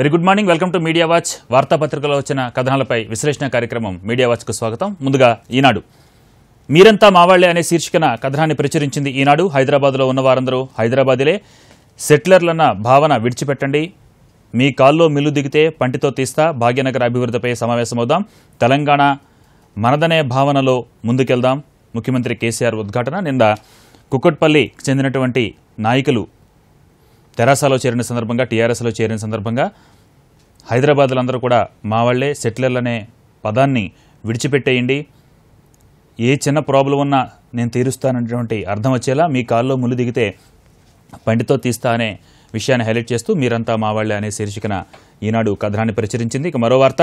Very good morning welcome to media watch వార్తాపత్రికలో వచ్చిన కథనాలపై విశ్లేషణ కార్యక్రమం మీడియా వాచ్కు స్వాగతం ముందుగా ఈనాడు మీరంతా మావాళ్లే అనే శీర్షికన కథనాన్ని ప్రచురించింది ఈనాడు హైదరాబాద్లో ఉన్న వారందరూ హైదరాబాదులే సెటిలర్లన్న భావన విడిచిపెట్టండి మీ కాల్లో మిల్లు దిగితే పంటితో తీస్తా భాగ్యనగర అభివృద్ధిపై సమావేశమవుదాం తెలంగాణ మనదనే భావనలో ముందుకెళ్దాం ముఖ్యమంత్రి కేసీఆర్ ఉద్ఘాటన నింద కుక్కట్పల్లికి చెందినటువంటి నాయకులు తెరాసాలో చేరిన సందర్భంగా టీఆర్ఎస్లో చేరిన సందర్భంగా హైదరాబాద్లందరూ అందరూ కూడా మా వాళ్లే సెటిలర్లు అనే పదాన్ని విడిచిపెట్టేయండి ఏ చిన్న ప్రాబ్లం ఉన్నా నేను తీరుస్తానటువంటి అర్థం వచ్చేలా మీ కాల్లో ముళ్ళు దిగితే పండితో తీస్తా అనే విషయాన్ని హైలైట్ చేస్తూ మీరంతా మా వాళ్లే అనే శీర్షికన ఈనాడు కథనాన్ని ప్రచురించింది ఇక మరో వార్త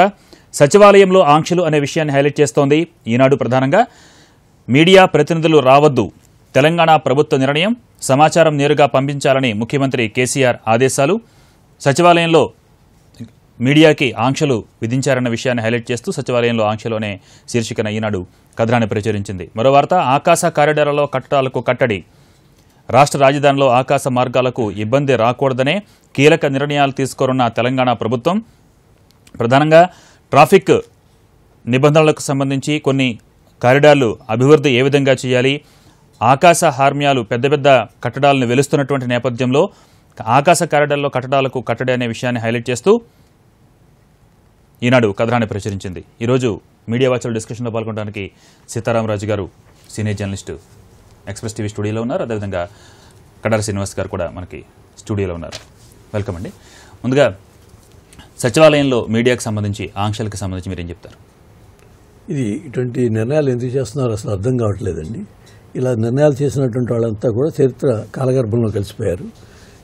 సచివాలయంలో ఆంక్షలు అనే విషయాన్ని హైలైట్ చేస్తోంది ఈనాడు ప్రధానంగా మీడియా ప్రతినిధులు రావద్దు తెలంగాణ ప్రభుత్వ నిర్ణయం సమాచారం నేరుగా పంపించాలని ముఖ్యమంత్రి కేసీఆర్ ఆదేశాలు సచివాలయంలో మీడియాకి ఆంక్షలు విధించారన్న విషయాన్ని హైలైట్ చేస్తూ సచివాలయంలో ఆంక్షలోనే శీర్షికన ఈనాడు కథనాన్ని ప్రచురించింది మరో వార్త ఆకాశ కారిడార్లలో కట్టడాలకు కట్టడి రాష్ట్ర రాజధానిలో ఆకాశ మార్గాలకు ఇబ్బంది రాకూడదనే కీలక నిర్ణయాలు తీసుకోనున్న తెలంగాణ ప్రభుత్వం ప్రధానంగా ట్రాఫిక్ నిబంధనలకు సంబంధించి కొన్ని కారిడార్లు అభివృద్ధి ఏ విధంగా చేయాలి ఆకాశ హార్మ్యాలు పెద్ద పెద్ద కట్టడాలను వెలుస్తున్నటువంటి నేపథ్యంలో ఆకాశ కారిడార్లో కట్టడాలకు కట్టడి అనే విషయాన్ని హైలైట్ చేస్తూ ఈనాడు కథనాన్ని ప్రచురించింది ఈరోజు మీడియా వాచ్ డిస్కషన్లో పాల్గొనడానికి సీతారామరాజు గారు సీనియర్ జర్నలిస్టు ఎక్స్ప్రెస్ టీవీ స్టూడియోలో ఉన్నారు అదేవిధంగా కడారి శ్రీనివాస్ గారు కూడా మనకి స్టూడియోలో ఉన్నారు వెల్కమ్ అండి ముందుగా సచివాలయంలో మీడియాకు సంబంధించి ఆంక్షలకు సంబంధించి మీరు ఏం చెప్తారు ఇది ఇటువంటి నిర్ణయాలు ఎందుకు చేస్తున్నారో అసలు అర్థం కావట్లేదండి ఇలా నిర్ణయాలు చేసినటువంటి వాళ్ళంతా కూడా చరిత్ర కాలగర్భంలో కలిసిపోయారు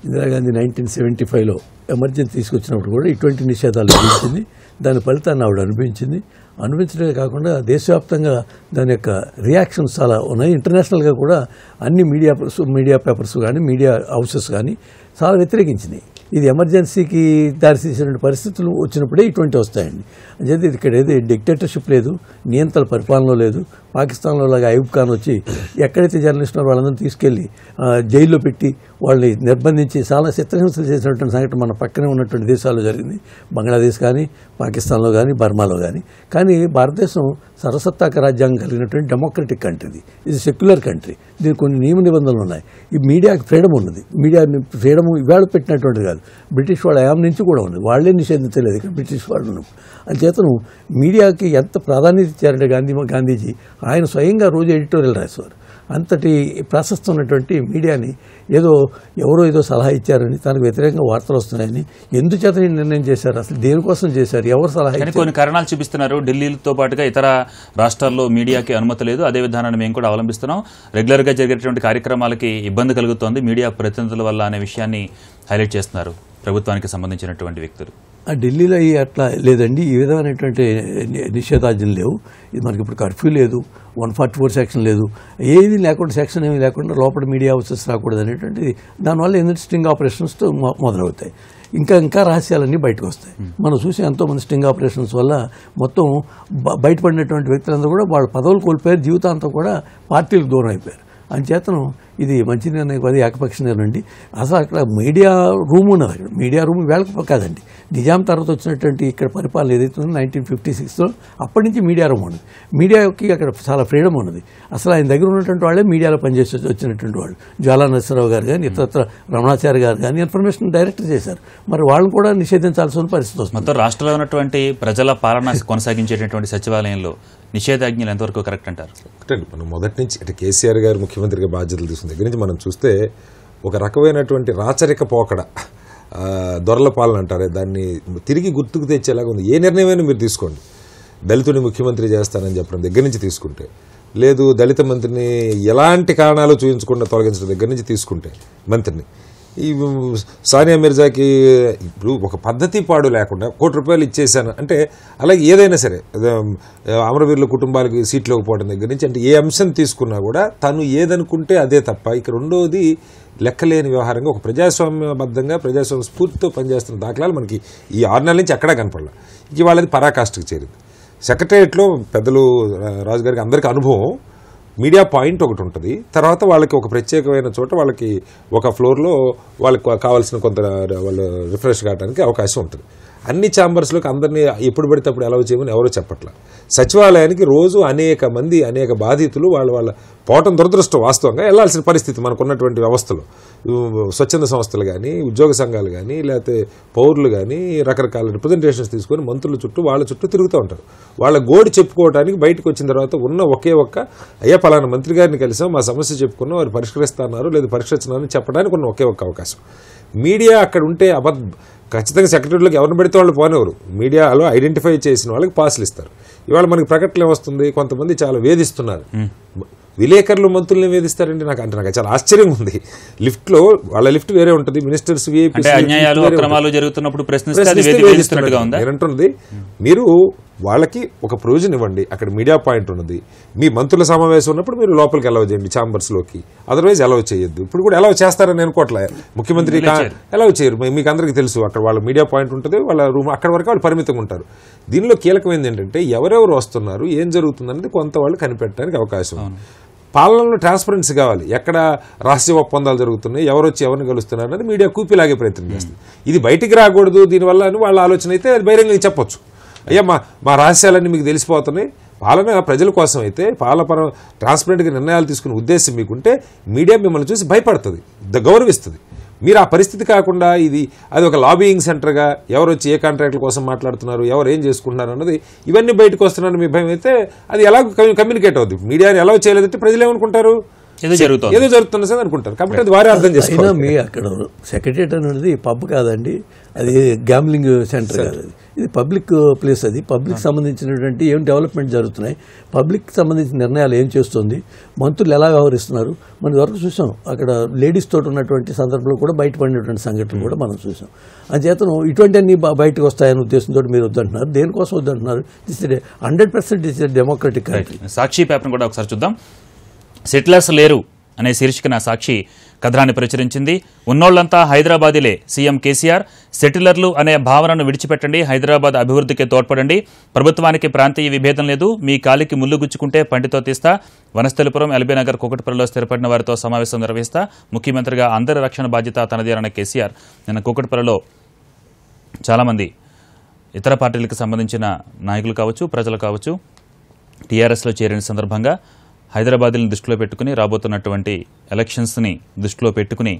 ఇందిరాగాంధీ నైన్టీన్ సెవెంటీ ఫైవ్లో ఎమర్జెన్సీ తీసుకొచ్చినప్పుడు కూడా ఇటువంటి నిషేధాలు అనిపించింది దాని ఫలితాన్ని ఆవిడ అనిపించింది అనిపించడమే కాకుండా దేశవ్యాప్తంగా దాని యొక్క రియాక్షన్స్ చాలా ఉన్నాయి ఇంటర్నేషనల్గా కూడా అన్ని మీడియా మీడియా పేపర్స్ కానీ మీడియా హౌసెస్ కానీ చాలా వ్యతిరేకించినాయి ఇది ఎమర్జెన్సీకి దారితీసినటువంటి పరిస్థితులు వచ్చినప్పుడే ఇటువంటి వస్తాయండి అంటే ఇక్కడ ఏదో డిక్టేటర్షిప్ లేదు నియంత్రణ పరిపాలన లేదు పాకిస్తాన్లో లాగా అయూబ్ ఖాన్ వచ్చి ఎక్కడైతే జర్నలిస్ట్ ఉన్నారో వాళ్ళందరూ తీసుకెళ్లి జైల్లో పెట్టి వాళ్ళని నిర్బంధించి చాలా చిత్రహింసలు చేసినటువంటి సంఘటన మన పక్కనే ఉన్నటువంటి దేశాల్లో జరిగింది బంగ్లాదేశ్ కానీ పాకిస్తాన్లో కానీ బర్మాలో కానీ కానీ భారతదేశం సరసత్తాక రాజ్యాంగం కలిగినటువంటి డెమోక్రటిక్ కంట్రీది ఇది సెక్యులర్ కంట్రీ దీనికి కొన్ని నియమ నిబంధనలు ఉన్నాయి ఈ మీడియాకి ఫ్రీడమ్ ఉన్నది మీడియా ఫ్రీడమ్ ఇవాళ పెట్టినటువంటిది కాదు బ్రిటిష్ వాళ్ళ హయాం నుంచి కూడా ఉంది వాళ్ళే నిషేధించలేదు ఇక్కడ బ్రిటిష్ వాళ్ళు అని చేతను మీడియాకి ఎంత ప్రాధాన్యత ఇచ్చారంటే గాంధీ గాంధీజీ ఆయన స్వయంగా రోజు ఎడిటోరియల్ రాసేవారు అంతటి ప్రశస్తి ఉన్నటువంటి మీడియాని ఏదో ఎవరో ఏదో సలహా ఇచ్చారని తనకు వ్యతిరేకంగా వార్తలు వస్తున్నాయని ఎందుచేత నిర్ణయం చేశారు అసలు దేనికోసం చేశారు ఎవరు సలహా కొన్ని కారణాలు చూపిస్తున్నారు ఢిల్లీతో పాటుగా ఇతర రాష్ట్రాల్లో మీడియాకి అనుమతి లేదు అదే విధానాన్ని మేము కూడా అవలంబిస్తున్నాం రెగ్యులర్గా జరిగేటువంటి కార్యక్రమాలకి ఇబ్బంది కలుగుతోంది మీడియా ప్రతినిధుల వల్ల అనే విషయాన్ని హైలైట్ చేస్తున్నారు ప్రభుత్వానికి సంబంధించినటువంటి వ్యక్తులు ఢిల్లీలో అట్లా లేదండి ఈ విధమైనటువంటి నిషేధాజ్ఞలు లేవు ఇది మనకి ఇప్పుడు కర్ఫ్యూ లేదు వన్ ఫార్టీ ఫోర్ సెక్షన్ లేదు ఏది లేకుండా సెక్షన్ ఏమి లేకుండా లోపల మీడియా హౌసెస్ రాకూడదు అనేటువంటిది దానివల్ల ఏంటంటే స్టింగ్ ఆపరేషన్స్తో మొదలవుతాయి ఇంకా ఇంకా రహస్యాలన్నీ బయటకు వస్తాయి మనం చూసి ఎంతోమంది స్టింగ్ ఆపరేషన్స్ వల్ల మొత్తం బయటపడినటువంటి వ్యక్తులందరూ కూడా వాళ్ళ పదవులు కోల్పోయారు జీవితాంతం కూడా పార్టీలకు దూరం అయిపోయారు అంచేతను ఇది మంచి నిర్ణయం అది ఏకపక్ష నిర్ణయం అండి అసలు అక్కడ మీడియా రూమ్ ఉన్నది మీడియా రూమ్ వేళ కాదండి నిజాం తర్వాత వచ్చినటువంటి ఇక్కడ పరిపాలన ఏదైతే ఉందో నైన్టీన్ ఫిఫ్టీ సిక్స్లో అప్పటి నుంచి మీడియా రూమ్ ఉన్నది మీడియాకి అక్కడ చాలా ఫ్రీడమ్ ఉన్నది అసలు ఆయన దగ్గర ఉన్నటువంటి వాళ్ళే మీడియాలో పనిచేసి వచ్చినటువంటి వాళ్ళు జ్వాలా నరసరావు గారు కానీ ఇతరత్ర రమణాచార్య గారు కానీ ఇన్ఫర్మేషన్ డైరెక్ట్ చేశారు మరి వాళ్ళని కూడా నిషేధించాల్సిన పరిస్థితి వస్తుంది మొత్తం రాష్ట్రంలో ఉన్నటువంటి ప్రజల పాలన కొనసాగించేటటువంటి సచివాలయంలో నిషేధాజ్ఞలు ఎంతవరకు కరెక్ట్ అంటారు కరెక్ట్ అండి మనం మొదటి నుంచి అంటే కేసీఆర్ గారు ముఖ్యమంత్రిగా బాధ్యతలు తీసుకున్న దగ్గర నుంచి మనం చూస్తే ఒక రకమైనటువంటి రాచరిక పోకడ దొరల పాలన అంటారే దాన్ని తిరిగి గుర్తుకు తెచ్చేలాగా ఉంది ఏ నిర్ణయమైనా మీరు తీసుకోండి దళితుని ముఖ్యమంత్రి చేస్తానని చెప్పడం దగ్గర నుంచి తీసుకుంటే లేదు దళిత మంత్రిని ఎలాంటి కారణాలు చూపించకుండా తొలగించడం దగ్గర నుంచి తీసుకుంటే మంత్రిని ఈ సానియా మిర్జాకి ఇప్పుడు ఒక పద్ధతి పాడు లేకుండా కోటి రూపాయలు ఇచ్చేసాను అంటే అలాగే ఏదైనా సరే అమరవీరుల కుటుంబాలకి సీట్లోకి పోవడం దగ్గర నుంచి అంటే ఏ అంశం తీసుకున్నా కూడా తను ఏదనుకుంటే అదే తప్ప ఇక రెండోది లెక్కలేని వ్యవహారంగా ఒక ప్రజాస్వామ్యబద్ధంగా ప్రజాస్వామ్య స్ఫూర్తితో పనిచేస్తున్న దాఖలాలు మనకి ఈ ఆరు నెలల నుంచి అక్కడా కనపడలే ఇవాళది పరాకాష్ఠకు చేరింది సెక్రటరియట్లో పెద్దలు రాజుగారికి అందరికీ అనుభవం మీడియా పాయింట్ ఒకటి ఉంటుంది తర్వాత వాళ్ళకి ఒక ప్రత్యేకమైన చోట వాళ్ళకి ఒక ఫ్లోర్లో వాళ్ళకి కావాల్సిన కొంత వాళ్ళు రిఫ్రెష్ కావడానికి అవకాశం ఉంటుంది అన్ని ఛాంబర్స్లోకి అందరినీ ఎప్పుడు పడితే అప్పుడు అలౌ చేయమని ఎవరో చెప్పట్లేదు సచివాలయానికి రోజు అనేక మంది అనేక బాధితులు వాళ్ళ వాళ్ళ పోవటం దురదృష్టం వాస్తవంగా వెళ్లాల్సిన పరిస్థితి మనకున్నటువంటి వ్యవస్థలు స్వచ్ఛంద సంస్థలు కానీ ఉద్యోగ సంఘాలు కానీ లేకపోతే పౌరులు కానీ రకరకాల రిప్రజెంటేషన్స్ తీసుకొని మంత్రుల చుట్టూ వాళ్ళ చుట్టూ తిరుగుతూ ఉంటారు వాళ్ళ గోడు చెప్పుకోవడానికి బయటకు వచ్చిన తర్వాత ఉన్న ఒకే ఒక్క అయ్యా పలానా మంత్రి గారిని కలిసాం మా సమస్య చెప్పుకున్నాం వారు పరిష్కరిస్తున్నారు లేదా పరిష్కరిస్తున్నారని చెప్పడానికి ఉన్న ఒకే ఒక్క అవకాశం మీడియా అక్కడ ఉంటే అబద్ధ ఖచ్చితంగా సెక్రటరీలకు ఎవరిని పెడితే వాళ్ళు పోనేవారు మీడియాలో ఐడెంటిఫై చేసిన వాళ్ళకి పాసులు ఇస్తారు ఇవాళ మనకి ప్రకటన వస్తుంది కొంతమంది చాలా వేధిస్తున్నారు విలేకరులు మంత్రుల్ని వేధిస్తారండి నాకు అంటే నాకు చాలా ఆశ్చర్యం ఉంది లిఫ్ట్ లో వాళ్ళ లిఫ్ట్ వేరే ఉంటుంది మినిస్టర్స్ వేధిస్తున్నట్టుగా ఉంది మీరు వాళ్ళకి ఒక ప్రయోజనం ఇవ్వండి అక్కడ మీడియా పాయింట్ ఉన్నది మీ మంత్రుల సమావేశం ఉన్నప్పుడు మీరు లోపలికి అలౌ చేయండి ఛాంబర్స్లోకి అదర్వైజ్ అలౌ చేయొద్దు ఇప్పుడు కూడా అలౌ చేస్తారని అనుకోవట్లే ముఖ్యమంత్రి అలౌ చేయరు మీకు అందరికీ తెలుసు అక్కడ వాళ్ళ మీడియా పాయింట్ ఉంటుంది వాళ్ళ రూమ్ అక్కడ వరకు వాళ్ళు పరిమితంగా ఉంటారు దీనిలో కీలకమైనది ఏంటంటే ఎవరెవరు వస్తున్నారు ఏం జరుగుతుందనేది కొంత వాళ్ళు కనిపెట్టడానికి అవకాశం పాలనలో ట్రాన్స్పరెన్సీ కావాలి ఎక్కడ రహస్య ఒప్పందాలు జరుగుతున్నాయి ఎవరు వచ్చి ఎవరిని కలుస్తున్నారు అనేది మీడియా కూపిలాగే ప్రయత్నం చేస్తుంది ఇది బయటికి రాకూడదు దీనివల్ల అని వాళ్ళ ఆలోచన అయితే బహిరంగంగా చెప్పొచ్చు అయ్యా మా మా రహస్యాలన్నీ మీకు తెలిసిపోతున్నాయి పాలన ప్రజల కోసం అయితే పాలపరం ట్రాన్స్పరెంట్గా నిర్ణయాలు తీసుకునే ఉద్దేశం మీకుంటే మీడియా మిమ్మల్ని చూసి భయపడుతుంది ద గౌరవిస్తుంది మీరు ఆ పరిస్థితి కాకుండా ఇది అది ఒక లాబీయింగ్ సెంటర్గా ఎవరు వచ్చి ఏ కాంట్రాక్టుల కోసం మాట్లాడుతున్నారు ఎవరు ఏం చేసుకుంటున్నారు అన్నది ఇవన్నీ బయటకు వస్తున్నారని మీ భయం అయితే అది ఎలా కమ్యూనికేట్ అవుద్ది మీడియాని ఎలా చేయలేదంటే ప్రజలు ఏమనుకుంటారు ఏదో జరుగుతుంది ఏదో జరుగుతుంది సార్ అనుకుంటారు కాబట్టి అది వారే అర్థం చేస్తారు మీ అక్కడ సెక్రటరీ అనేది పబ్ కాదండి అది గ్యాంబ్లింగ్ సెంటర్ కాదు ఇది పబ్లిక్ ప్లేస్ అది పబ్లిక్ సంబంధించినటువంటి ఏం డెవలప్మెంట్ జరుగుతున్నాయి పబ్లిక్ సంబంధించిన నిర్ణయాలు ఏం చేస్తుంది మంత్రులు ఎలా వ్యవహరిస్తున్నారు మనం వరకు చూసాం అక్కడ లేడీస్ తోటి ఉన్నటువంటి సందర్భంలో కూడా బయటపడినటువంటి సంఘటనలు కూడా మనం చూసాం అంచేతను ఇటువంటివన్నీ బయటకు వస్తాయనే ఉద్దేశంతో మీరు వద్దంటున్నారు దేనికోసం వద్దంటున్నారు this hundred percent is democratic Sakshi paper కూడా ఒకసారి చూద్దాం సెటిలర్స్ లేరు అనే నా సాక్షి కథనాన్ని ప్రచురించింది ఉన్నోళ్లంతా హైదరాబాదీలే సీఎం కేసీఆర్ సెటిలర్లు అనే భావనను విడిచిపెట్టండి హైదరాబాద్ అభివృద్ధికి తోడ్పడండి ప్రభుత్వానికి ప్రాంతీయ విభేదం లేదు మీ కాలికి ముళ్ళు గుచ్చుకుంటే పంటితో తీస్తా వనస్థలిపురం నగర్ కుకట్పల్లిలో స్థిరపడిన వారితో సమావేశం నిర్వహిస్తా ముఖ్యమంత్రిగా అందరి రక్షణ బాధ్యత తనదేనన్న కేసీఆర్ నిన్న కుకట్పల్లిలో చాలామంది ఇతర పార్టీలకు సంబంధించిన నాయకులు కావచ్చు ప్రజలు కావచ్చు టీఆర్ఎస్లో చేరిన సందర్భంగా హైదరాబాద్ని దృష్టిలో పెట్టుకుని రాబోతున్నటువంటి ఎలక్షన్స్ని దృష్టిలో పెట్టుకుని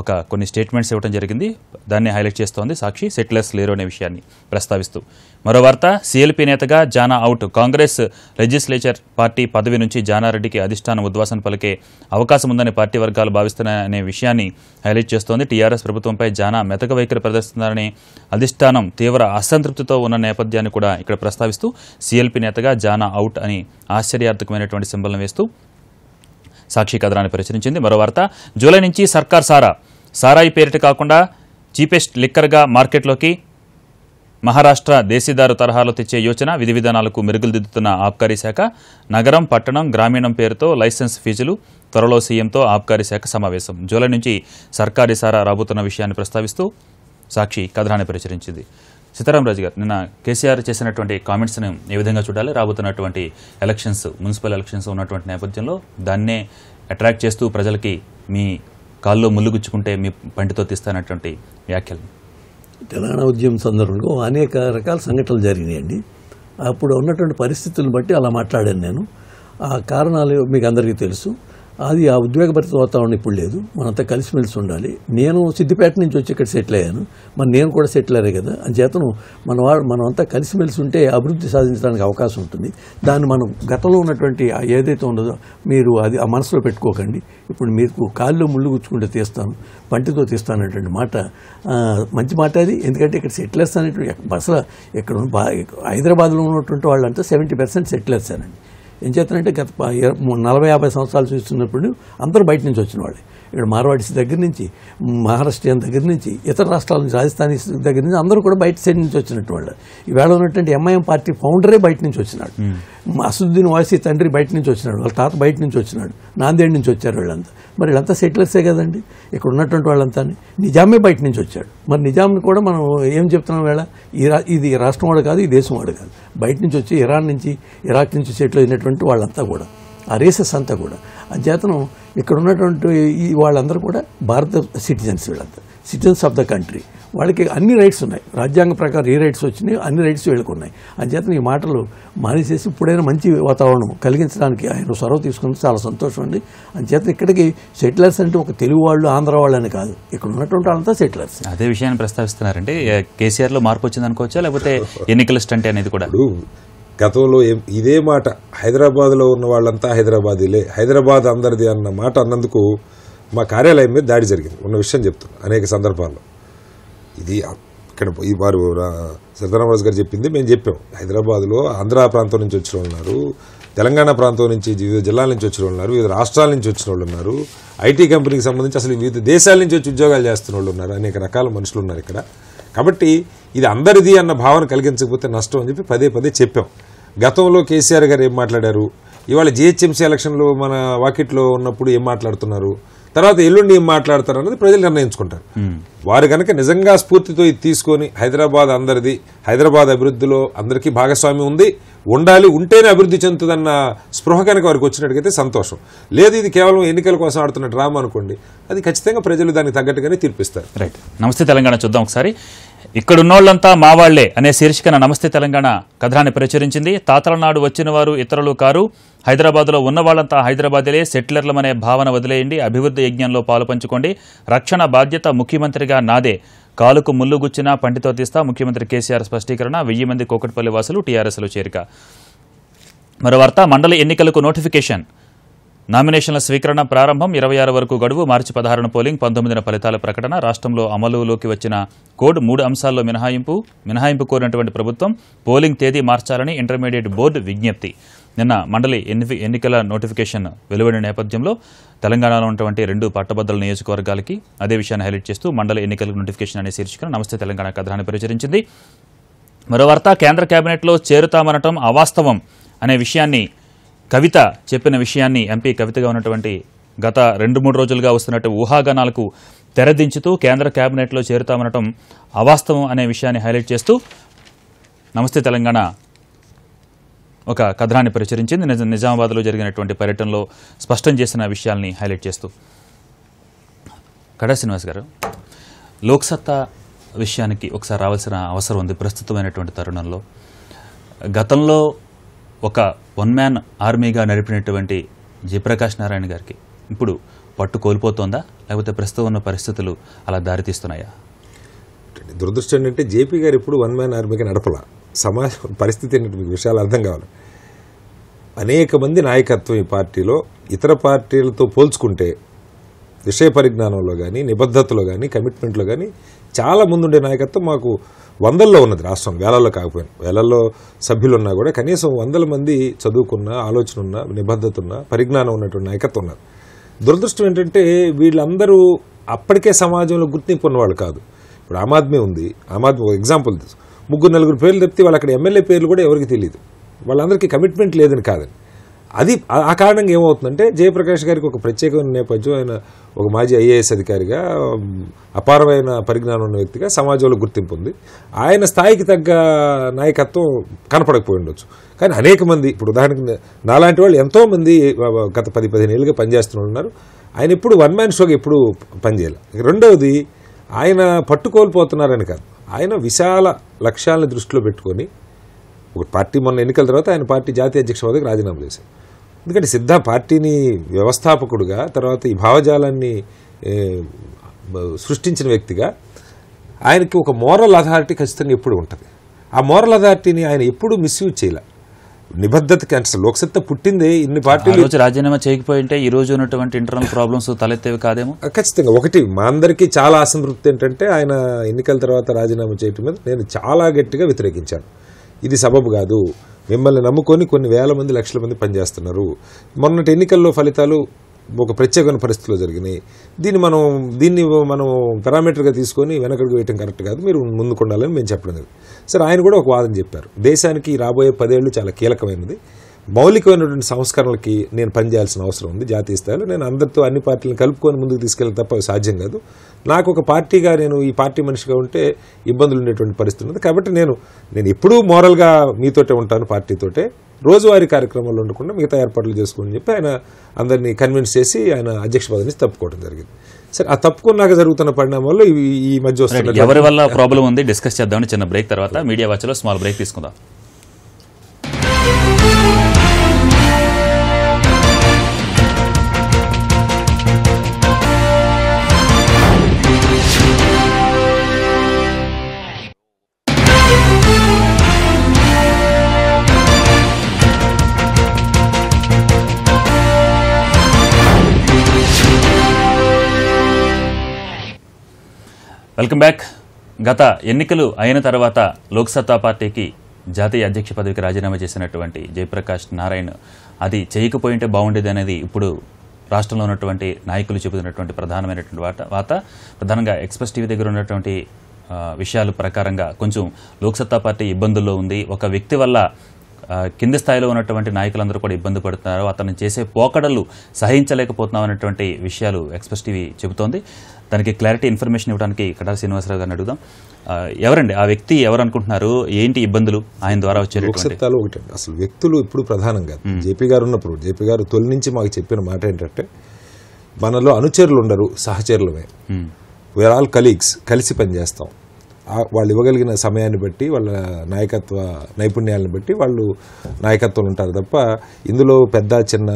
ఒక కొన్ని స్టేట్మెంట్స్ ఇవ్వడం జరిగింది దాన్ని హైలైట్ చేస్తోంది సాక్షి సెటిలర్స్ లేరు అనే విషయాన్ని ప్రస్తావిస్తూ మరో వార్త సీఎల్పీ నేతగా Jana out Congress legislature party పదవి నుంచి జానారెడ్డికి అధిష్టానం ఉద్వాసన పలికే అవకాశం ఉందని పార్టీ వర్గాలు భావిస్తున్నాయనే విషయాన్ని హైలైట్ చేస్తోంది టీఆర్ఎస్ ప్రభుత్వంపై జానా మెతక వైఖరి ప్రదర్శిస్తున్నారని అధిష్టానం తీవ్ర అసంతృప్తితో ఉన్న నేపథ్యాన్ని కూడా ఇక్కడ ప్రస్తావిస్తూ సీఎల్పీ నేతగా జానా అవుట్ అని ఆశ్చర్యార్థకమైనటువంటి సింబల్ను వేస్తూ సాక్షి కథనాన్ని ప్రచురించింది మరో వార్త జూలై నుంచి సర్కార్ సారా సారాయి పేరిట కాకుండా చీపెస్ట్ లిక్కర్గా మార్కెట్లోకి మహారాష్ట్ర దేశీదారు తరహాలో తెచ్చే యోచన విధి విధానాలకు మెరుగులు దిద్దుతున్న ఆబ్కారీ శాఖ నగరం పట్టణం గ్రామీణం పేరుతో లైసెన్స్ ఫీజులు త్వరలో సీఎంతో ఆబ్కారీ శాఖ సమావేశం జూలై నుంచి సర్కారీ సారా రాబోతున్న విషయాన్ని ప్రస్తావిస్తూ సాక్షి కథనాన్ని ప్రచురించింది సీతారాం రాజు గారు నిన్న కేసీఆర్ చేసినటువంటి కామెంట్స్ని ఏ విధంగా చూడాలి రాబోతున్నటువంటి ఎలక్షన్స్ మున్సిపల్ ఎలక్షన్స్ ఉన్నటువంటి నేపథ్యంలో దాన్నే అట్రాక్ట్ చేస్తూ ప్రజలకి మీ కాల్లో ముల్లుగుచ్చుకుంటే మీ పంటితో తీస్తానటువంటి వ్యాఖ్యలు తెలంగాణ ఉద్యమం సందర్భంలో అనేక రకాల సంఘటనలు జరిగినాయండి అప్పుడు ఉన్నటువంటి పరిస్థితులను బట్టి అలా మాట్లాడాను నేను ఆ కారణాలు మీకు అందరికీ తెలుసు అది ఆ ఉద్వేగభరిత వాతావరణం ఇప్పుడు లేదు మనంతా కలిసిమెలిసి ఉండాలి నేను సిద్దిపేట నుంచి వచ్చి ఇక్కడ సెటిల్ అయ్యాను మన నేను కూడా సెటిల్ అయ్యే కదా అని చేతను మన వాడు మనమంతా కలిసిమెలిసి ఉంటే అభివృద్ధి సాధించడానికి అవకాశం ఉంటుంది దాన్ని మనం గతంలో ఉన్నటువంటి ఏదైతే ఉండదో మీరు అది ఆ మనసులో పెట్టుకోకండి ఇప్పుడు మీకు కాళ్ళు ముళ్ళు గుచ్చుకుంటే తీస్తాను పంటితో తీస్తానటువంటి మాట మంచి మాట అది ఎందుకంటే ఇక్కడ సెటిలర్స్ అనేటువంటి అసలు ఇక్కడ హైదరాబాద్లో ఉన్నటువంటి వాళ్ళంతా సెవెంటీ పర్సెంట్ సెటిలర్స్ అనండి ఏం చేస్తున్నారంటే గత నలభై యాభై సంవత్సరాలు చూస్తున్నప్పుడు అందరూ బయట నుంచి వచ్చిన వాళ్ళే ఇక్కడ మార్వాడిస్ దగ్గర నుంచి మహారాష్ట్రియన్ దగ్గర నుంచి ఇతర రాష్ట్రాల నుంచి రాజస్థాన్ దగ్గర నుంచి అందరూ కూడా బయట సైడ్ నుంచి వచ్చినట్టు వాళ్ళు ఈవేళ ఉన్నటువంటి ఎంఐఎం పార్టీ ఫౌండరే బయట నుంచి వచ్చినాడు అసదుద్దీన్ వాసీ తండ్రి బయట నుంచి వచ్చినాడు వాళ్ళ తాత బయట నుంచి వచ్చినాడు నాందేడ్ నుంచి వచ్చారు వాళ్ళంతా మరి వీళ్ళంతా సెటిలర్సే కదండి ఇక్కడ ఉన్నటువంటి వాళ్ళంతా నిజామే బయట నుంచి వచ్చాడు మరి నిజాంని కూడా మనం ఏం చెప్తున్నాం వేళ ఇది రాష్ట్రం వాడు కాదు ఈ దేశం వాడు కాదు బయట నుంచి వచ్చి ఇరాన్ నుంచి ఇరాక్ నుంచి సెటిల్ అయినటువంటి వాళ్ళంతా కూడా ఆ రేసెస్ అంతా కూడా అంచేతను ఇక్కడ ఉన్నటువంటి ఈ వాళ్ళందరూ కూడా భారత సిటిజన్స్ వీళ్ళంతా సిటిజన్స్ ఆఫ్ ద కంట్రీ వాళ్ళకి అన్ని రైట్స్ ఉన్నాయి రాజ్యాంగ ప్రకారం ఏ రైట్స్ వచ్చినాయి అన్ని రైట్స్ వీళ్ళకు ఉన్నాయి అంచేత ఈ మాటలు మానేసేసి ఇప్పుడైనా మంచి వాతావరణం కలిగించడానికి ఆయన సొరవ తీసుకుని చాలా సంతోషం అండి అంచేత ఇక్కడికి సెటిలర్స్ అంటే ఒక తెలుగు వాళ్ళు ఆంధ్ర వాళ్ళని కాదు ఇక్కడ ఉన్నటువంటి వాళ్ళంతా సెటిలర్స్ అదే విషయాన్ని ప్రస్తావిస్తున్నారంటే కేసీఆర్లో మార్పు వచ్చింది అనుకోవచ్చా లేకపోతే ఎన్నికల స్టంట్ అనేది కూడా గతంలో ఇదే మాట హైదరాబాద్లో ఉన్న వాళ్ళంతా హైదరాబాదీలే హైదరాబాద్ అందరిది అన్న మాట అన్నందుకు మా కార్యాలయం మీద దాడి జరిగింది ఉన్న విషయం చెప్తున్నా అనేక సందర్భాల్లో ఇది ఇక్కడ ఈ వారు సీతారామరాజు గారు చెప్పింది మేము చెప్పాం హైదరాబాద్లో ఆంధ్ర ప్రాంతం నుంచి వచ్చిన ఉన్నారు తెలంగాణ ప్రాంతం నుంచి వివిధ జిల్లాల నుంచి వచ్చిన ఉన్నారు వివిధ రాష్ట్రాల నుంచి వచ్చిన వాళ్ళు ఉన్నారు ఐటీ కంపెనీకి సంబంధించి అసలు వివిధ దేశాల నుంచి వచ్చి ఉద్యోగాలు చేస్తున్న వాళ్ళు ఉన్నారు అనేక రకాల మనుషులు ఉన్నారు ఇక్కడ కాబట్టి ఇది అందరిది అన్న భావన కలిగించకపోతే నష్టం అని చెప్పి పదే పదే చెప్పాం గతంలో కేసీఆర్ గారు ఏం మాట్లాడారు ఇవాళ జిహెచ్ఎంసీ ఎలక్షన్లో మన వాకిట్లో ఉన్నప్పుడు ఏం మాట్లాడుతున్నారు తర్వాత ఎల్లుండి ఏం మాట్లాడతారు అన్నది ప్రజలు నిర్ణయించుకుంటారు వారు కనుక నిజంగా స్ఫూర్తితో ఇది తీసుకొని హైదరాబాద్ అందరిది హైదరాబాద్ అభివృద్ధిలో అందరికీ భాగస్వామ్యం ఉంది ఉండాలి ఉంటేనే అభివృద్ధి చెందుతుందన్న స్పృహ కనుక వారికి వచ్చినట్టుగా సంతోషం లేదు ఇది కేవలం ఎన్నికల కోసం ఆడుతున్న డ్రామా అనుకోండి అది ఖచ్చితంగా ప్రజలు దానికి తగ్గట్టుగానే తీర్పిస్తారు రైట్ నమస్తే తెలంగాణ చూద్దాం ఒకసారి ఇక్కడున్నోళ్లంతా మావాళ్లే అనే శీర్షికన నమస్తే తెలంగాణ కథనాన్ని ప్రచురించింది తాతల నాడు వచ్చిన వారు ఇతరులు కారు హైదరాబాద్లో ఉన్నవాళ్లంతా హైదరాబాద్లే సెటిలర్లమనే భావన వదిలేయండి అభివృద్ధి యజ్ఞంలో పాలుపంచుకోండి రక్షణ బాధ్యత ముఖ్యమంత్రిగా నాదే కాలుకు ముల్లుగుచ్చినా పంటితో తీస్తా ముఖ్యమంత్రి కేసీఆర్ స్పష్టీకరణ వెయ్యి మంది కోకట్పల్లి వాసులు టీఆర్ఎస్లో చేరిక మరో వార్త మండలి ఎన్నికలకు నోటిఫికేషన్ నామినేషన్ల స్వీకరణ ప్రారంభం ఇరవై ఆరు వరకు గడువు మార్చి పదహారున పోలింగ్ పంతొమ్మిదిన ఫలితాల ప్రకటన రాష్ట్రంలో అమలులోకి వచ్చిన కోడ్ మూడు అంశాల్లో మినహాయింపు మినహాయింపు కోరినటువంటి ప్రభుత్వం పోలింగ్ తేదీ మార్చాలని ఇంటర్మీడియట్ బోర్డు విజ్ఞప్తి నిన్న మండలి ఎన్ని ఎన్నికల నోటిఫికేషన్ వెలువడిన నేపథ్యంలో తెలంగాణలో ఉన్నటువంటి రెండు పట్టభద్రుల నియోజకవర్గాలకి అదే విషయాన్ని హైలైట్ చేస్తూ మండలి ఎన్నికల నోటిఫికేషన్ అనే శీర్షికను నమస్తే తెలంగాణ కథనాన్ని పరిచరించింది మరో వార్త కేంద్ర కేబినెట్లో చేరుతామనటం అవాస్తవం అనే విషయాన్ని కవిత చెప్పిన విషయాన్ని ఎంపీ కవితగా ఉన్నటువంటి గత రెండు మూడు రోజులుగా వస్తున్నట్టు ఊహాగానాలకు తెరదించుతూ కేంద్ర కేబినెట్లో చేరుతామనటం అవాస్తవం అనే విషయాన్ని హైలైట్ చేస్తూ నమస్తే తెలంగాణ ఒక కథనాన్ని ప్రచురించింది నిజ నిజామాబాద్లో జరిగినటువంటి పర్యటనలో స్పష్టం చేసిన విషయాల్ని హైలైట్ చేస్తూ కడా శ్రీనివాస్ గారు లోక్సత్తా విషయానికి ఒకసారి రావాల్సిన అవసరం ఉంది ప్రస్తుతమైనటువంటి తరుణంలో గతంలో ఒక వన్ మ్యాన్ ఆర్మీగా నడిపినటువంటి జయప్రకాష్ నారాయణ గారికి ఇప్పుడు పట్టు కోల్పోతోందా లేకపోతే ప్రస్తుతం ఉన్న పరిస్థితులు అలా దారితీస్తున్నాయా దురదృష్టం ఏంటంటే జేపీ గారు ఇప్పుడు వన్ మ్యాన్ ఆర్మీగా నడపలా సమాజ పరిస్థితి ఏంటంటే మీకు విషయాలు అర్థం కావాలి అనేక మంది నాయకత్వం ఈ పార్టీలో ఇతర పార్టీలతో పోల్చుకుంటే విషయ పరిజ్ఞానంలో కానీ నిబద్ధతలో కానీ కమిట్మెంట్లో కానీ చాలా ముందుండే నాయకత్వం మాకు వందల్లో ఉన్నది రాష్ట్రం వేలల్లో కాకపోయినా వేలల్లో సభ్యులున్నా కూడా కనీసం వందల మంది చదువుకున్న ఆలోచన ఉన్న నిబద్ధత ఉన్న పరిజ్ఞానం ఉన్నటువంటి నాయకత్వం ఉన్నారు దురదృష్టం ఏంటంటే వీళ్ళందరూ అప్పటికే సమాజంలో గుర్తింపు ఉన్నవాళ్ళు కాదు ఇప్పుడు ఆమ్ ఆద్మీ ఉంది ఆమ్ ఆద్మీ ఒక ఎగ్జాంపుల్ ముగ్గురు నలుగురు పేర్లు తెప్పితే వాళ్ళు అక్కడ ఎమ్మెల్యే పేర్లు కూడా ఎవరికి తెలియదు వాళ్ళందరికీ కమిట్మెంట్ లేదని కాదని అది ఆ కారణంగా ఏమవుతుందంటే జయప్రకాష్ గారికి ఒక ప్రత్యేకమైన నేపథ్యం ఆయన ఒక మాజీ ఐఏఎస్ అధికారిగా అపారమైన పరిజ్ఞానం ఉన్న వ్యక్తిగా సమాజంలో గుర్తింపు ఉంది ఆయన స్థాయికి తగ్గ నాయకత్వం కనపడకపోయి ఉండొచ్చు కానీ అనేక మంది ఇప్పుడు ఉదాహరణకి నాలాంటి వాళ్ళు ఎంతోమంది గత పది పదిహేను ఏళ్ళుగా పనిచేస్తున్నారు ఆయన ఇప్పుడు వన్ మ్యాన్ షోకి ఎప్పుడు పనిచేయాలి రెండవది ఆయన పట్టుకోల్పోతున్నారని కాదు ఆయన విశాల లక్ష్యాలను దృష్టిలో పెట్టుకొని ఒక పార్టీ మొన్న ఎన్నికల తర్వాత ఆయన పార్టీ జాతీయ అధ్యక్ష హోదాకి రాజీనామా చేశారు ఎందుకంటే సిద్ధ పార్టీని వ్యవస్థాపకుడుగా తర్వాత ఈ భావజాలాన్ని సృష్టించిన వ్యక్తిగా ఆయనకి ఒక మోరల్ అథారిటీ ఖచ్చితంగా ఎప్పుడు ఉంటుంది ఆ మోరల్ అథారిటీని ఆయన ఎప్పుడు మిస్యూజ్ చేయలే నిబద్ధతకి అంటే లోక్సత్త పుట్టింది ఇన్ని పార్టీలు రాజీనామా చేయకపోయింటే ఈ రోజు ఉన్నటువంటి ఇంటర్నల్ ప్రాబ్లమ్స్ తలెత్తేవి కాదేమో ఖచ్చితంగా ఒకటి మా అందరికీ చాలా అసంతృప్తి ఏంటంటే ఆయన ఎన్నికల తర్వాత రాజీనామా చేయటం మీద నేను చాలా గట్టిగా వ్యతిరేకించాను ఇది సబబు కాదు మిమ్మల్ని నమ్ముకొని కొన్ని వేల మంది లక్షల మంది పనిచేస్తున్నారు మొన్నటి ఎన్నికల్లో ఫలితాలు ఒక ప్రత్యేకమైన పరిస్థితిలో జరిగినాయి దీన్ని మనం దీన్ని మనం పారామీటర్గా తీసుకొని వెనకడికి వేయటం కరెక్ట్ కాదు మీరు ముందుకుండాలని మేము చెప్పడం సరే ఆయన కూడా ఒక వాదన చెప్పారు దేశానికి రాబోయే పదేళ్ళు చాలా కీలకమైనది మౌలికమైనటువంటి సంస్కరణలకి నేను పనిచేయాల్సిన అవసరం ఉంది జాతీయ స్థాయిలో నేను అందరితో అన్ని పార్టీలను కలుపుకొని ముందుకు తీసుకెళ్ళి తప్ప సాధ్యం కాదు నాకు ఒక పార్టీగా నేను ఈ పార్టీ మనిషిగా ఉంటే ఇబ్బందులు ఉండేటువంటి పరిస్థితి ఉంది కాబట్టి నేను నేను ఎప్పుడూ మోరల్గా మీతోటే ఉంటాను పార్టీతోటే రోజువారీ కార్యక్రమాలు ఉండకుండా మిగతా ఏర్పాట్లు చేసుకోమని చెప్పి ఆయన అందరినీ కన్విన్స్ చేసి ఆయన అధ్యక్ష పదవి నుంచి తప్పుకోవడం జరిగింది సరే ఆ తప్పుకున్నాక జరుగుతున్న పరిణామాల్లో ఈ మధ్య వస్తున్న ఎవరి వల్ల ప్రాబ్లం ఉంది డిస్కస్ చేద్దామని చిన్న బ్రేక్ తర్వాత మీడియా వాచ్లో స్మాల్ బ్రేక్ తీసుకుందాం వెల్కమ్ బ్యాక్ గత ఎన్నికలు అయిన తర్వాత లోక్సత్తా పార్టీకి జాతీయ అధ్యక్ష పదవికి రాజీనామా చేసినటువంటి జయప్రకాష్ నారాయణ్ అది చేయకపోయింటే బాగుండేది అనేది ఇప్పుడు రాష్ట్రంలో ఉన్నటువంటి నాయకులు చెబుతున్నటువంటి ప్రధానమైనటువంటి వాట వాత ప్రధానంగా ఎక్స్ప్రెస్ టీవీ దగ్గర ఉన్నటువంటి విషయాల ప్రకారంగా కొంచెం లోక్సత్తా పార్టీ ఇబ్బందుల్లో ఉంది ఒక వ్యక్తి వల్ల కింది స్థాయిలో ఉన్నటువంటి నాయకులందరూ కూడా ఇబ్బంది పడుతున్నారు అతను చేసే పోకడలు సహించలేకపోతున్నాం అనేటువంటి విషయాలు ఎక్స్ప్రెస్ టీవీ చెబుతోంది దానికి క్లారిటీ ఇన్ఫర్మేషన్ ఇవ్వడానికి కటార శ్రీనివాసరావు గారిని అడుగుదాం ఎవరండి ఆ వ్యక్తి ఎవరు అనుకుంటున్నారు ఏంటి ఇబ్బందులు ఆయన ద్వారా వచ్చే ఒకటి అసలు వ్యక్తులు ఇప్పుడు ప్రధానంగా జేపీ గారు ఉన్నప్పుడు జేపీ గారు తొలి నుంచి మాకు చెప్పిన మాట ఏంటంటే మనలో అనుచరులు ఉండరు సహచరులమే వీఆర్ ఆల్ కలీగ్స్ కలిసి పనిచేస్తాం వాళ్ళు ఇవ్వగలిగిన సమయాన్ని బట్టి వాళ్ళ నాయకత్వ నైపుణ్యాలను బట్టి వాళ్ళు నాయకత్వం ఉంటారు తప్ప ఇందులో పెద్ద చిన్న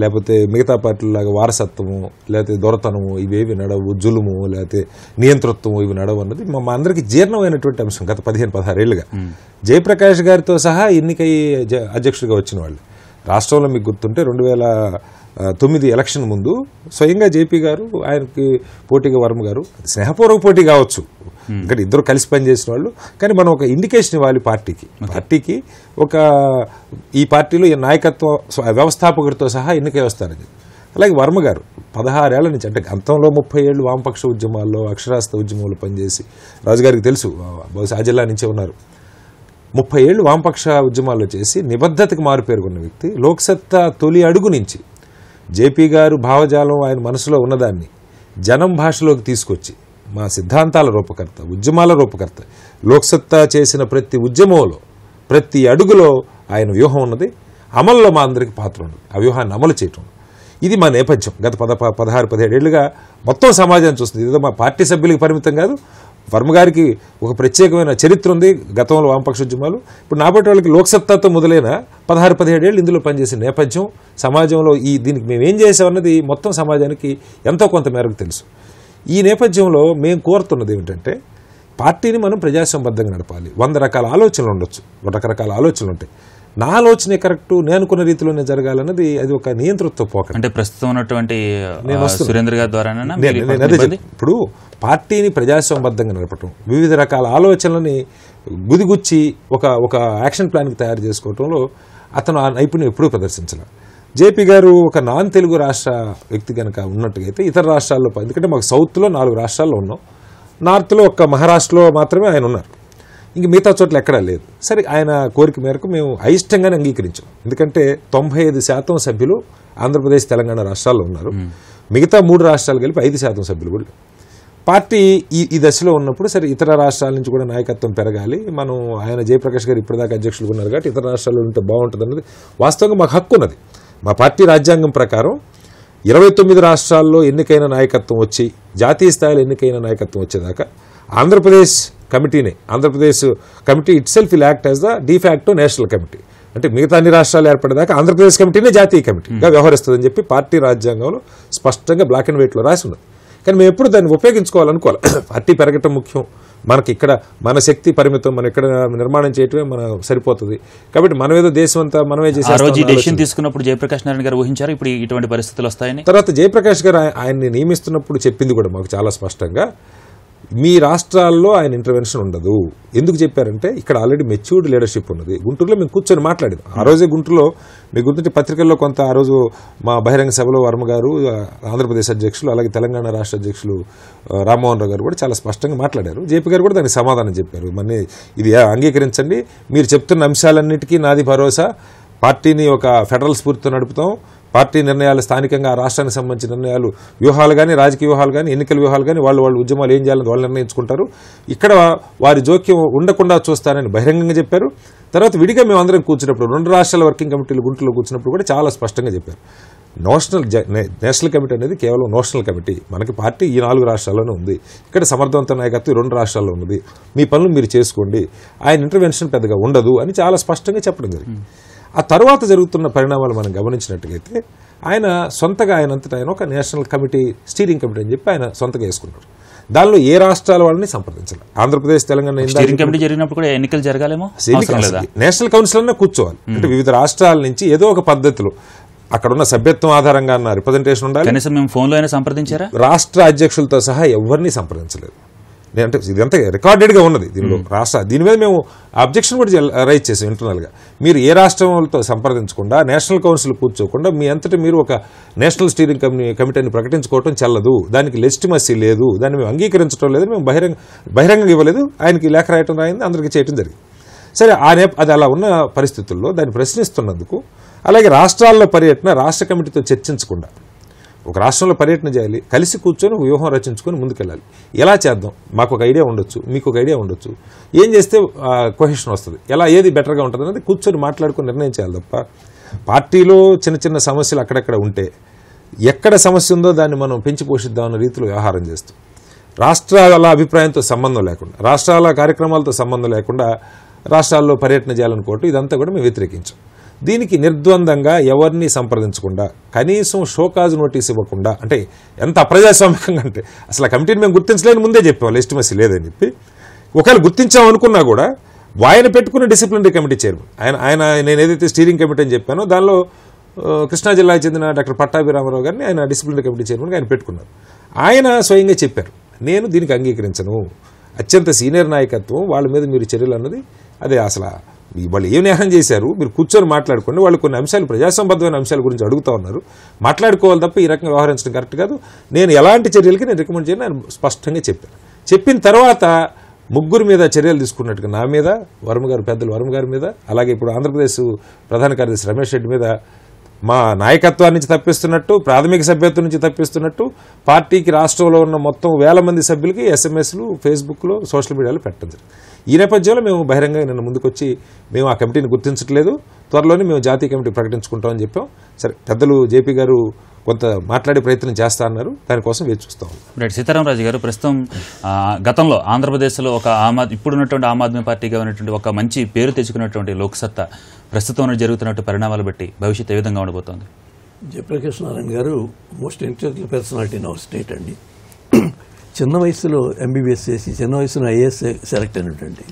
లేకపోతే మిగతా పార్టీలాగా వారసత్వము లేకపోతే దొరతనము ఇవేవి నడవు జులుము లేకపోతే నియంతృత్వము ఇవి నడవు అన్నది మా అందరికీ జీర్ణమైనటువంటి అంశం గత పదిహేను పదహారేళ్ళుగా జయప్రకాష్ గారితో సహా ఎన్నికై అధ్యక్షుడిగా వచ్చిన వాళ్ళు రాష్ట్రంలో మీకు గుర్తుంటే రెండు వేల తొమ్మిది ఎలక్షన్ ముందు స్వయంగా జేపీ గారు ఆయనకి పోటీగా వర్మ గారు స్నేహపూర్వక పోటీ కావచ్చు ఇక్కడ hmm. ఇద్దరు కలిసి పనిచేసిన వాళ్ళు కానీ మనం ఒక ఇండికేషన్ ఇవ్వాలి పార్టీకి పార్టీకి ఒక ఈ పార్టీలో ఈ నాయకత్వ వ్యవస్థాపకుడితో సహా ఎన్నిక వ్యవస్థానికి అలాగే వర్మ గారు పదహారేళ్ల నుంచి అంటే గతంలో ముప్పై ఏళ్ళు వామపక్ష ఉద్యమాల్లో అక్షరాస్త ఉద్యమంలో పనిచేసి రాజుగారికి తెలుసు బహుశా జిల్లా నుంచే ఉన్నారు ముప్పై ఏళ్ళు వామపక్ష ఉద్యమాల్లో చేసి నిబద్ధతకు మారు పేరుకున్న వ్యక్తి లోక్సత్తా తొలి అడుగు నుంచి జేపీ గారు భావజాలం ఆయన మనసులో ఉన్నదాన్ని జనం భాషలోకి తీసుకొచ్చి మా సిద్ధాంతాల రూపకర్త ఉద్యమాల రూపకర్త లోక్సత్తా చేసిన ప్రతి ఉద్యమంలో ప్రతి అడుగులో ఆయన వ్యూహం ఉన్నది అమల్లో మా అందరికి పాత్ర ఉన్నది ఆ వ్యూహాన్ని అమలు చేయటం ఇది మా నేపథ్యం గత పద పదహారు పదిహేడేళ్లుగా మొత్తం సమాజం చూస్తుంది ఇది మా పార్టీ సభ్యులకి పరిమితం కాదు వర్మ గారికి ఒక ప్రత్యేకమైన చరిత్ర ఉంది గతంలో వామపక్ష ఉద్యమాలు ఇప్పుడు నాబట్టి వాళ్ళకి లోక్సత్తాతో మొదలైన పదహారు పదిహేడేళ్ళు ఇందులో పనిచేసిన నేపథ్యం సమాజంలో ఈ దీనికి మేము ఏం చేసామన్నది మొత్తం సమాజానికి ఎంతో కొంత మేరకు తెలుసు ఈ నేపథ్యంలో మేము కోరుతున్నది ఏమిటంటే పార్టీని మనం ప్రజాసంబద్ధంగా నడపాలి వంద రకాల ఆలోచనలు ఉండొచ్చు రకరకాల ఆలోచనలు ఉంటాయి నా ఆలోచనే కరెక్టు నేను అనుకున్న రీతిలోనే జరగాలన్నది అది ఒక నియంతృత్వ పోక అంటే ప్రస్తుతం ఉన్నటువంటి సురేంద్ర గారి ద్వారా ఇప్పుడు పార్టీని ప్రజాసంబద్ధంగా నడపటం వివిధ రకాల ఆలోచనలని గుదిగుచ్చి ఒక ఒక యాక్షన్ ప్లాన్కి తయారు చేసుకోవటంలో అతను ఆ నైపుణ్యం ఎప్పుడూ ప్రదర్శించాలి జేపీ గారు ఒక నాన్ తెలుగు రాష్ట్ర వ్యక్తి కనుక ఉన్నట్టుగైతే ఇతర రాష్ట్రాల్లో ఎందుకంటే మాకు సౌత్లో నాలుగు రాష్ట్రాల్లో ఉన్నాం నార్త్లో ఒక్క మహారాష్ట్రలో మాత్రమే ఆయన ఉన్నారు ఇంక మిగతా చోట్ల ఎక్కడా లేదు సరే ఆయన కోరిక మేరకు మేము అయిష్టంగానే అంగీకరించాం ఎందుకంటే తొంభై ఐదు శాతం సభ్యులు ఆంధ్రప్రదేశ్ తెలంగాణ రాష్ట్రాల్లో ఉన్నారు మిగతా మూడు రాష్ట్రాలు కలిపి ఐదు శాతం సభ్యులు కూడా పార్టీ ఈ ఈ దశలో ఉన్నప్పుడు సరే ఇతర రాష్ట్రాల నుంచి కూడా నాయకత్వం పెరగాలి మనం ఆయన జయప్రకాష్ గారు ఇప్పటిదాకా అధ్యక్షులు ఉన్నారు కాబట్టి ఇతర రాష్ట్రాల్లో ఉంటే బాగుంటుంది అన్నది వాస్తవంగా మాకు హక్కు ఉన్నది మా పార్టీ రాజ్యాంగం ప్రకారం ఇరవై తొమ్మిది రాష్ట్రాల్లో ఎన్నికైన నాయకత్వం వచ్చి జాతీయ స్థాయిలో ఎన్నికైన నాయకత్వం వచ్చేదాకా Andhra Pradesh కమిటీనే Andhra Pradesh committee it self ill act as the de facto national committee అంటే మిగతా అన్ని రాష్ట్రాలు ఏర్పడేదాకా ఆంధ్రప్రదేశ్ కమిటీనే జాతీయ కమిటీగా వ్యవహరిస్తుందని చెప్పి పార్టీ రాజ్యాంగంలో స్పష్టంగా బ్లాక్ అండ్ వైట్లో రాసి ఉన్నది కానీ మేము ఎప్పుడు దాన్ని ఉపయోగించుకోవాలనుకోవాలి పార్టీ పెరగటం ముఖ్యం మనకి ఇక్కడ మన శక్తి పరిమితం మనం ఇక్కడ నిర్మాణం చేయటమే మన సరిపోతుంది కాబట్టి ఏదో దేశం అంతా మనమే చేసే తీసుకున్నప్పుడు జయప్రకాష్ నారాయణ గారు ఊహించారు ఇప్పుడు ఇటువంటి పరిస్థితులు వస్తాయని తర్వాత జయప్రకాష్ గారు ఆయన్ని నియమిస్తున్నప్పుడు చెప్పింది కూడా మాకు చాలా స్పష్టంగా మీ రాష్ట్రాల్లో ఆయన ఇంటర్వెన్షన్ ఉండదు ఎందుకు చెప్పారంటే ఇక్కడ ఆల్రెడీ మెచ్యూర్డ్ లీడర్షిప్ ఉన్నది గుంటూరులో మేము కూర్చొని మాట్లాడేది ఆ రోజే గుంటూరులో మీకు గుర్తుంటే పత్రికల్లో కొంత ఆ రోజు మా బహిరంగ సభలో వర్మ గారు ఆంధ్రప్రదేశ్ అధ్యక్షులు అలాగే తెలంగాణ రాష్ట్ర అధ్యక్షులు రామ్మోహన్ రావు గారు కూడా చాలా స్పష్టంగా మాట్లాడారు జేపీ గారు కూడా దానికి సమాధానం చెప్పారు మరి ఇది అంగీకరించండి మీరు చెప్తున్న అంశాలన్నిటికీ నాది భరోసా పార్టీని ఒక ఫెడరల్ స్ఫూర్తితో నడుపుతాం పార్టీ నిర్ణయాలు స్థానికంగా రాష్ట్రానికి సంబంధించిన నిర్ణయాలు వ్యూహాలు కానీ రాజకీయ వ్యూహాలు కానీ ఎన్నికల వ్యూహాలు కానీ వాళ్ళు వాళ్ళు ఉద్యమాలు ఏం చేయాలని వాళ్ళు నిర్ణయించుకుంటారు ఇక్కడ వారి జోక్యం ఉండకుండా చూస్తారని బహిరంగంగా చెప్పారు తర్వాత విడిగా మేము అందరం కూర్చున్నప్పుడు రెండు రాష్ట్రాల వర్కింగ్ కమిటీలు గుంటూరులో కూర్చున్నప్పుడు కూడా చాలా స్పష్టంగా చెప్పారు నోషనల్ నేషనల్ కమిటీ అనేది కేవలం నోషనల్ కమిటీ మనకి పార్టీ ఈ నాలుగు రాష్ట్రాల్లోనే ఉంది ఇక్కడ సమర్థవంత నాయకత్వం రెండు రాష్ట్రాల్లో ఉన్నది మీ పనులు మీరు చేసుకోండి ఆయన ఇంటర్వెన్షన్ పెద్దగా ఉండదు అని చాలా స్పష్టంగా చెప్పడం జరిగింది ఆ తర్వాత జరుగుతున్న పరిణామాలు మనం గమనించినట్టుగైతే ఆయన సొంతగా ఆయనంతటా ఆయన ఒక నేషనల్ కమిటీ స్టీరింగ్ కమిటీ అని చెప్పి ఆయన సొంతగా వేసుకున్నారు దానిలో ఏ రాష్ట్రాల వాళ్ళని సంప్రదించాలి ఆంధ్రప్రదేశ్ తెలంగాణ కమిటీ జరిగినప్పుడు కూడా ఎన్నికలు జరగాలేమో నేషనల్ కౌన్సిల్ అన్న కూర్చోవాలి అంటే వివిధ రాష్ట్రాల నుంచి ఏదో ఒక పద్ధతిలో అక్కడ ఉన్న సభ్యత్వం ఆధారంగా అన్న రిప్రజెంటేషన్ ఉండాలి కనీసం మేము ఫోన్లో అయినా సంప్రదించారా రాష్ట్ర అధ్యక్షులతో సహా ఎవరిని సంప్రదించలేదు అంటే ఇదంతా రికార్డెడ్గా ఉన్నది దీనిలో రాష్ట్ర దీని మీద మేము అబ్జెక్షన్ కూడా రైజ్ చేసాం ఇంటర్నల్గా మీరు ఏ రాష్ట్రంతో సంప్రదించకుండా నేషనల్ కౌన్సిల్ కూర్చోకుండా మీ అంతటి మీరు ఒక నేషనల్ స్టీరింగ్ కమిటీ కమిటీని ప్రకటించుకోవటం చెల్లదు దానికి లెజిటిమసీ లేదు దాన్ని మేము అంగీకరించడం లేదు మేము బహిరంగ బహిరంగంగా ఇవ్వలేదు ఆయనకి లేఖ రాయటం రాయింది అందరికీ చేయటం జరిగింది సరే ఆ నేప అది అలా ఉన్న పరిస్థితుల్లో దాన్ని ప్రశ్నిస్తున్నందుకు అలాగే రాష్ట్రాల్లో పర్యటన రాష్ట్ర కమిటీతో చర్చించకుండా ఒక రాష్ట్రంలో పర్యటన చేయాలి కలిసి కూర్చొని వ్యూహం రచించుకొని ముందుకెళ్ళాలి ఎలా చేద్దాం మాకు ఒక ఐడియా ఉండొచ్చు మీకు ఒక ఐడియా ఉండొచ్చు ఏం చేస్తే కొహెషన్ వస్తుంది ఎలా ఏది బెటర్గా ఉంటుంది అనేది కూర్చొని మాట్లాడుకుని నిర్ణయం చేయాలి తప్ప పార్టీలో చిన్న చిన్న సమస్యలు అక్కడక్కడ ఉంటే ఎక్కడ సమస్య ఉందో దాన్ని మనం పెంచి అనే రీతిలో వ్యవహారం చేస్తాం రాష్ట్రాల అభిప్రాయంతో సంబంధం లేకుండా రాష్ట్రాల కార్యక్రమాలతో సంబంధం లేకుండా రాష్ట్రాల్లో పర్యటన చేయాలనుకోవటం ఇదంతా కూడా మేము వ్యతిరేకించాం దీనికి నిర్ద్వందంగా ఎవరిని సంప్రదించకుండా కనీసం షోకాజ్ నోటీస్ ఇవ్వకుండా అంటే ఎంత అప్రజాస్వామికంగా అంటే అసలు కమిటీని మేము గుర్తించలేని ముందే చెప్పేవాళ్ళు ఎస్టిమసీ లేదని చెప్పి ఒకవేళ గుర్తించామనుకున్నా కూడా ఆయన పెట్టుకున్న డిసిప్లినరీ కమిటీ చైర్మన్ ఆయన ఆయన నేను ఏదైతే స్టీరింగ్ కమిటీ అని చెప్పానో దానిలో కృష్ణా జిల్లాకి చెందిన డాక్టర్ పట్టాభిరామారావు గారిని ఆయన డిసిప్లినరీ కమిటీ చైర్మన్గా ఆయన పెట్టుకున్నారు ఆయన స్వయంగా చెప్పారు నేను దీనికి అంగీకరించను అత్యంత సీనియర్ నాయకత్వం వాళ్ళ మీద మీరు చర్యలు అన్నది అదే అసలు వాళ్ళు ఏం నేహం చేశారు మీరు కూర్చొని మాట్లాడుకోండి వాళ్ళు కొన్ని అంశాలు ప్రజాసంబద్ధమైన అంశాల గురించి అడుగుతా ఉన్నారు మాట్లాడుకోవాలి తప్ప ఈ రకంగా వ్యవహరించడం కరెక్ట్ కాదు నేను ఎలాంటి చర్యలకి నేను రికమెండ్ చేయను నేను స్పష్టంగా చెప్పాను చెప్పిన తర్వాత ముగ్గురు మీద చర్యలు తీసుకున్నట్టుగా నా మీద వర్మ గారు పెద్దలు వర్మ గారి మీద అలాగే ఇప్పుడు ఆంధ్రప్రదేశ్ ప్రధాన కార్యదర్శి రమేష్ రెడ్డి మీద మా నాయకత్వాన్ని నుంచి తప్పిస్తున్నట్టు ప్రాథమిక సభ్యత్వం నుంచి తప్పిస్తున్నట్టు పార్టీకి రాష్ట్రంలో ఉన్న మొత్తం వేల మంది సభ్యులకి ఎస్ఎంఎస్లు ఫేస్బుక్లో సోషల్ మీడియాలో పెట్టడం జరిగింది ఈ నేపథ్యంలో మేము బహిరంగంగా నిన్న ముందుకొచ్చి మేము ఆ కమిటీని గుర్తించట్లేదు త్వరలోనే మేము జాతీయ కమిటీ ప్రకటించుకుంటామని చెప్పాం సరే పెద్దలు జేపీ గారు కొంత మాట్లాడే ప్రయత్నం చేస్తా అన్నారు దానికోసం వేచి చూస్తాం రైట్ సీతారామరాజు గారు ప్రస్తుతం గతంలో ఆంధ్రప్రదేశ్లో ఒక ఆమ్ ఇప్పుడు ఇప్పుడున్నటువంటి ఆమ్ ఆద్మీ పార్టీగా ఉన్నటువంటి ఒక మంచి పేరు తెచ్చుకున్నటువంటి లోక్సత్తా ప్రస్తుతం జరుగుతున్న పరిణామాలు బట్టి భవిష్యత్తు ఏ విధంగా ఉండబోతోంది జయప్రకాష్ నారాయణ గారు most inter personality in our state అండి చిన్న వయసులో ఎంబీబీఎస్ చేసి చిన్న వయసులో ఐఏఎస్ సెలెక్ట్ అయినటువంటి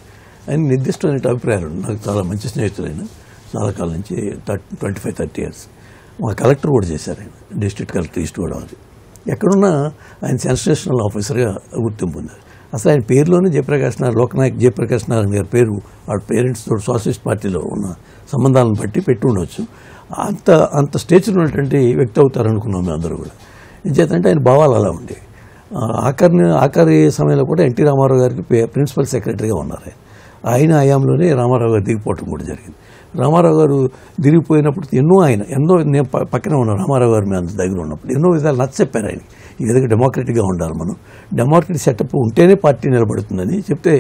ఆయన నిర్దిష్టమైన అభిప్రాయాలు నాకు చాలా మంచి స్నేహితులైన చాలా కాలం నుంచి ట్వంటీ ఫైవ్ థర్టీ ఇయర్స్ మా కలెక్టర్ కూడా చేశారు ఆయన డిస్ట్రిక్ట్ కలెక్టర్ ఈస్ట్ గోదావరి ఎక్కడున్నా ఆయన సెన్సేషనల్ ఆఫీసర్గా గుర్తింపు ఉంది అసలు ఆయన పేరులోనే జయప్రకాష్ నారాయణ లోక్నాయక్ జయప్రకాష్ నారాయణ గారి పేరు పేరెంట్స్ పేరెంట్స్తో సోషలిస్ట్ పార్టీలో ఉన్న సంబంధాలను బట్టి పెట్టి ఉండవచ్చు అంత అంత స్టేజ్లో ఉన్నటువంటి వ్యక్తి అవుతారనుకున్నాం మేము అందరూ కూడా చేతంటే ఆయన భావాలు అలా ఉండేవి ఆఖరి ఆఖరి సమయంలో కూడా ఎన్టీ రామారావు గారికి ప్రిన్సిపల్ సెక్రటరీగా ఉన్నారు ఆయన హయాంలోనే రామారావు గారు దిగిపోవటం కూడా జరిగింది రామారావు గారు దిగిపోయినప్పుడు ఎన్నో ఆయన ఎన్నో నేను పక్కనే ఉన్నాను రామారావు గారు మేము అంత దగ్గర ఉన్నప్పుడు ఎన్నో విధాలు నచ్చ చెప్పారు ఆయన ఈ విధంగా డెమోక్రటిక్గా ఉండాలి మనం డెమోక్రటిక్ సెటప్ ఉంటేనే పార్టీ నిలబడుతుందని చెప్తే